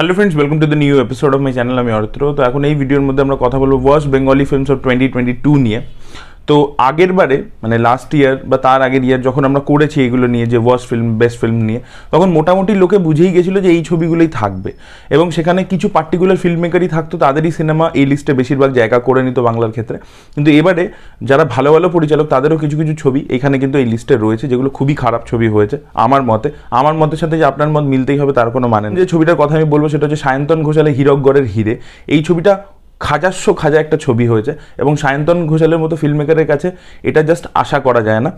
hello friends welcome to the new episode of my channel আমি অর্থ তো এখন এই ভিডিওর মধ্যে আমরা কথা বলবো worst Bengali films of twenty twenty two নিয়ে তো আগের বারে মানে লাস্ট ইয়ার বা তার আগের ইয়ার যখন আমরা করেছি এগুলো নিয়ে যে ওয়ার্স্ট ফিল্ম বেস্ট ফিল্ম নিয়ে তখন মোটামুটি লোকে বুঝেই গেছিলো যে এই ছবিগুলোই থাকবে এবং সেখানে কিছু পার্টিকুলার ফিল্ম মেকারই থাকতো তাদেরই সিনেমা এই লিস্টে বেশিরভাগ জায়গা করে নিত বাংলার ক্ষেত্রে কিন্তু এবারে যারা ভালো ভালো পরিচালক তাদেরও কিছু কিছু ছবি এখানে কিন্তু এই লিস্টে রয়েছে যেগুলো খুবই খারাপ ছবি হয়েছে আমার মতে আমার মতের সাথে যে আপনার মত মিলতেই হবে তার কোনো মানে যে ছবিটার কথা আমি বলবো সেটা হচ্ছে সায়ন্তন ঘোষালের হীরকগড়ের হিরে এই ছবিটা খাজাস্য খাজা একটা ছবি হয়েছে এবং সায়ন্তন ঘোষালের মতো ফিল্ম মেকারের কাছে এটা জাস্ট আশা করা যায় না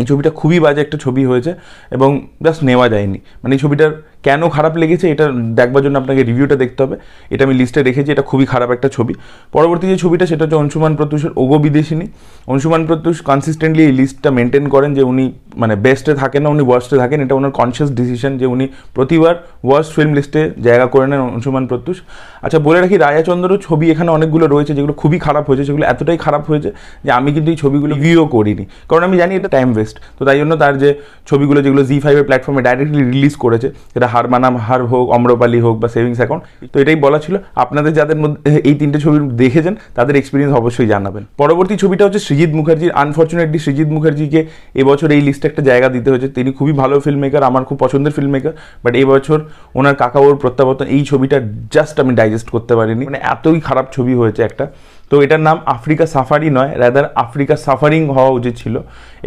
এই ছবিটা খুবই বাজে একটা ছবি হয়েছে এবং জাস্ট নেওয়া যায়নি মানে এই ছবিটার কেন খারাপ লেগেছে এটা দেখবার জন্য আপনাকে রিভিউটা দেখতে হবে এটা আমি লিস্টে রেখেছি এটা খুবই খারাপ একটা ছবি পরবর্তী যে ছবিটা সেটা হচ্ছে অংশুমান প্রত্যুষের ওগো বিদেশিনী অংশুমান প্রত্যুষ কনসিস্টেন্টলি এই লিস্টটা মেনটেন করেন যে উনি মানে বেস্টে থাকেন না উনি ওয়ার্স্টে থাকেন এটা ওনার কনসিয়াস ডিসিশন যে উনি প্রতিবার ওয়ার্স্ট ফিল্ম লিস্টে জায়গা করে নেন অংশুমান প্রত্যুষ আচ্ছা বলে রাখি রায়াচন্দ্রও ছবি এখানে অনেকগুলো রয়েছে যেগুলো খুবই খারাপ হয়েছে সেগুলো এতটাই খারাপ হয়েছে যে আমি কিন্তু এই ছবিগুলো ভিউও করিনি কারণ আমি জানি এটা টাইম ওয়েস্ট তো তাই জন্য তার যে ছবিগুলো যেগুলো জি ফাইভের প্ল্যাটফর্মে ডাইরেক্টলি রিলিজ করেছে সেটা হার মানাম হার হোক অম্রপালি হোক বা সেভিংস অ্যাকাউন্ট তো এটাই বলা ছিল আপনাদের যাদের মধ্যে এই তিনটে ছবি দেখেছেন তাদের এক্সপিরিয়েন্স অবশ্যই জানাবেন পরবর্তী ছবিটা হচ্ছে সৃজিৎ মুখার্জির আনফর্চুনেটলি সৃজিৎ মুখার্জিকে এবছর এই লিস্টে একটা জায়গা দিতে হয়েছে তিনি খুবই ভালো ফিল্ম মেকার আমার খুব পছন্দের ফিল্ম মেকার বাট এবছর ওনার কাকা ওর প্রত্যাবর্তন এই ছবিটা জাস্ট আমি ডাইজেস্ট করতে পারিনি মানে এতই খারাপ ছবি হয়েছে একটা তো এটার নাম আফ্রিকা সাফারি নয় রাদার আফ্রিকা সাফারিং হওয়া উচিত ছিল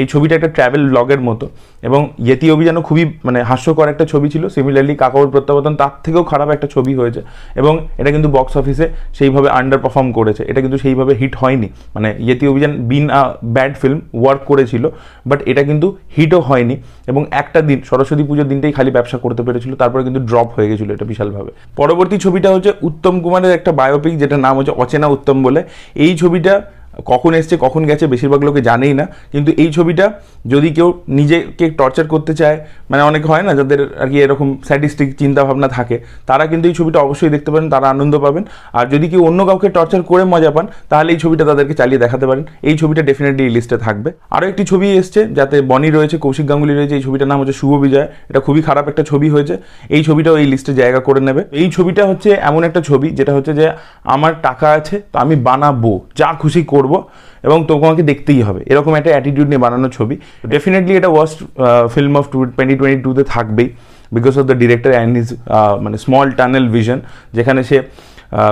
এই ছবিটা একটা ট্র্যাভেল ব্লগের মতো এবং ইয়েতি অভিযানও খুবই মানে হাস্যকর একটা ছবি ছিল সিমিলারলি কাকাউর প্রত্যাবর্তন তার থেকেও খারাপ একটা ছবি হয়েছে এবং এটা কিন্তু বক্স অফিসে সেইভাবে আন্ডার পারফর্ম করেছে এটা কিন্তু সেইভাবে হিট হয়নি মানে Yeti Abhijan been a bad film work করেছিল বাট এটা কিন্তু হিটও হয়নি এবং একটা দিন সরস্বতী পুজোর দিনটাই খালি ব্যবসা করতে পেরেছিল তারপরে কিন্তু ড্রপ হয়ে গেছিলো এটা বিশালভাবে পরবর্তী ছবিটা হচ্ছে উত্তম কুমারের একটা বায়োপিক যেটা নাম হচ্ছে অচেনা উত্তম বলে এই ছবিটা কখন এসছে কখন গেছে বেশিরভাগ লোকে জানেই না কিন্তু এই ছবিটা যদি কেউ নিজেকে টর্চার করতে চায় মানে অনেক হয় না যাদের আর কি এরকম স্যাটিস্টিক চিন্তাভাবনা থাকে তারা কিন্তু এই ছবিটা অবশ্যই দেখতে পারেন তারা আনন্দ পাবেন আর যদি কেউ অন্য কাউকে টর্চার করে মজা পান তাহলে এই ছবিটা তাদেরকে চালিয়ে দেখাতে পারেন এই ছবিটা ডেফিনেটলি লিস্টে থাকবে আরও একটি ছবি এসছে যাতে বনি রয়েছে কৌশিক গাঙ্গুলি রয়েছে এই ছবিটার নাম হচ্ছে শুভ বিজয় এটা খুবই খারাপ একটা ছবি হয়েছে এই ছবিটাও এই লিস্টে জায়গা করে নেবে এই ছবিটা হচ্ছে এমন একটা ছবি যেটা হচ্ছে যে আমার টাকা আছে তো আমি বানাবো যা খুশি করবো করব এবং তোমাকে দেখতেই হবে এরকম একটা অ্যাটিটিউড নিয়ে বানানো ছবি ডেফিনেটলি এটা worst film of two twenty twenty টুতে থাকবেই because of the director and is মানে স্মল টানেল ভিশন যেখানে সে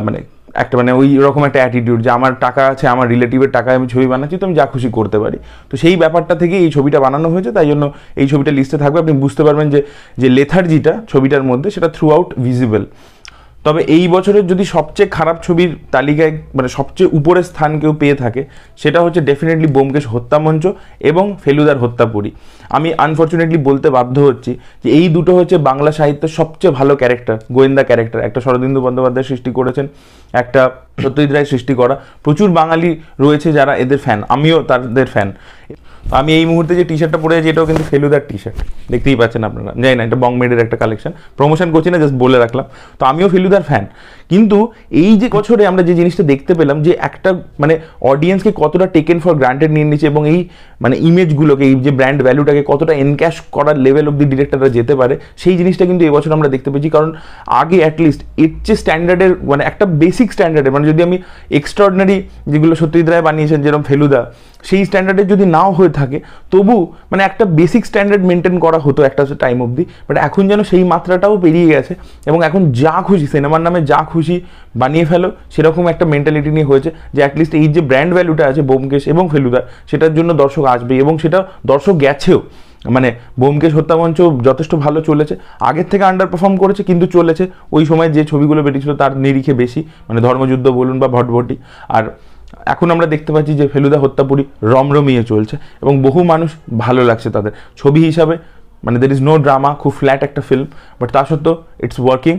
মানে একটা মানে ওই রকম একটা অ্যাটিটিউড যে আমার টাকা আছে আমার রিলেটিভের টাকায় আমি ছবি বানাচ্ছি তো আমি যা খুশি করতে পারি তো সেই ব্যাপারটা থেকে এই ছবিটা বানানো হয়েছে তাই জন্য এই ছবিটা লিস্টে থাকবে আপনি বুঝতে পারবেন যে যে লেথার্জিটা ছবিটার মধ্যে সেটা থ্রু আউট ভিজিবল তবে এই বছরের যদি সবচেয়ে খারাপ ছবির তালিকায় মানে সবচেয়ে উপরের স্থান কেউ পেয়ে থাকে সেটা হচ্ছে ডেফিনেটলি বোমকেশ হত্যা মঞ্চ এবং ফেলুদার হত্যাপুরি আমি আনফর্চুনেটলি বলতে বাধ্য হচ্ছি যে এই দুটো হচ্ছে বাংলা সাহিত্যের সবচেয়ে ভালো ক্যারেক্টার গোয়েন্দা ক্যারেক্টার একটা শরদিন্দু বন্দ্যোপাধ্যায় সৃষ্টি করেছেন একটা সত্যজিৎ রায় সৃষ্টি করা প্রচুর বাঙালি রয়েছে যারা এদের ফ্যান আমিও তাদের ফ্যান আমি এই মুহূর্তে যে টি শার্টটা পরে আছি এটাও কিন্তু ফেলুদার টি শার্ট দেখতেই পাচ্ছেন আপনারা জানি না এটা বংমেডের একটা কালেকশন প্রমোশন করছি না জাস্ট বলে রাখলাম তো আমিও ফেলুদার ফ্যান কিন্তু এই যে বছরে আমরা যে জিনিসটা দেখতে পেলাম যে একটা মানে অডিয়েন্সকে কতটা টেকেন ফর গ্রান্টেড নিয়ে নিচ্ছে এবং এই মানে ইমেজগুলোকে এই যে ব্র্যান্ড ভ্যালুটাকে কতটা এনক্যাশ করার লেভেল অব দি ডিরেক্টররা যেতে পারে সেই জিনিসটা কিন্তু এবছর আমরা দেখতে পেয়েছি কারণ আগে অ্যাটলিস্ট এর চেয়ে স্ট্যান্ডার্ডের মানে একটা বেসিক স্ট্যান্ডার্ডের মানে যদি আমি এক্সট্রাঅর্ডিনারি যেগুলো সত্যজিৎ রায় বানিয়েছেন যেরকম ফেলুদা সেই স্ট্যান্ডার্ডে যদি নাও হয়ে থাকে তবু মানে একটা বেসিক স্ট্যান্ডার্ড মেনটেন করা হতো একটা টাইম অবধি বাট এখন যেন সেই মাত্রাটাও পেরিয়ে গেছে এবং এখন যা খুশি সিনেমার নামে যা খুশি বানিয়ে ফেলো সেরকম একটা মেন্টালিটি নিয়ে হয়েছে যে অ্যাটলিস্ট এই যে ব্র্যান্ড ভ্যালুটা আছে বোমকেশ এবং ফেলুদা সেটার জন্য দর্শক আসবে এবং সেটা দর্শক গেছেও মানে বোমকেশ হত্যামঞ্চ যথেষ্ট ভালো চলেছে আগের থেকে আন্ডার পারফর্ম করেছে কিন্তু চলেছে ওই সময় যে ছবিগুলো বেরিয়েছিল তার নিরিখে বেশি মানে ধর্মযুদ্ধ বলুন বা ভটভটি আর এখন আমরা দেখতে পাচ্ছি যে ফেলুদা হত্যাপুরি রমরমিয়ে চলছে এবং বহু মানুষ ভালো লাগছে তাদের ছবি হিসাবে মানে দের ইজ নো ড্রামা খুব ফ্ল্যাট একটা ফিল্ম বাট তা সত্ত্বেও ইটস ওয়ার্কিং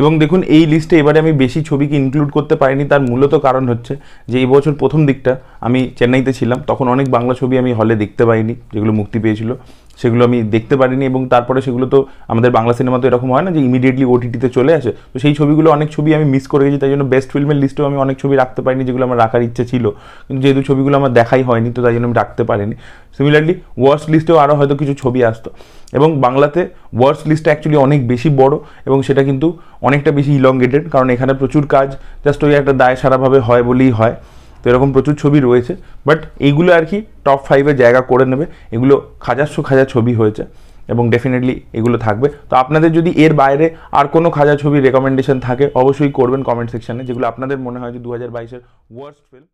এবং দেখুন এই লিস্টে এবারে আমি বেশি ছবিকে ইনক্লুড করতে পারিনি তার মূলত কারণ হচ্ছে যে এই বছর প্রথম দিকটা আমি চেন্নাইতে ছিলাম তখন অনেক বাংলা ছবি আমি হলে দেখতে পাইনি যেগুলো মুক্তি পেয়েছিল সেগুলো আমি দেখতে পারিনি এবং তারপরে সেগুলো তো আমাদের বাংলা সিনেমা তো এরকম হয় না যে ইমিডিয়েটলি ওটিটিতে চলে আসে তো সেই ছবিগুলো অনেক ছবি আমি মিস করে গেছি তাই জন্য বেস্ট ফিল্মের লিস্টেও আমি অনেক ছবি রাখতে পারিনি যেগুলো আমার রাখার ইচ্ছে ছিল কিন্তু যেহেতু ছবিগুলো আমার দেখাই হয়নি তো তাই জন্য আমি রাখতে পারিনি সিমিলারলি ওয়ার্স্ট লিস্টেও আরও হয়তো কিছু ছবি আসতো এবং বাংলাতে ওয়ার্স লিস্টটা অ্যাকচুয়ালি অনেক বেশি বড় এবং সেটা কিন্তু অনেকটা বেশি ইলঙ্গেটেড কারণ এখানে প্রচুর কাজ জাস্ট ওই একটা দায় সারাভাবে হয় বলেই হয় তো এরকম প্রচুর ছবি রয়েছে বাট এইগুলো আর কি টপ ফাইভে জায়গা করে নেবে এগুলো খাজারশো খাজা ছবি হয়েছে এবং ডেফিনেটলি এগুলো থাকবে তো আপনাদের যদি এর বাইরে আর কোনো খাজা ছবি রেকমেন্ডেশন থাকে অবশ্যই করবেন কমেন্ট সেকশানে যেগুলো আপনাদের মনে হয় যে দু হাজার বাইশের ওয়ার্স্ট ফিল্ম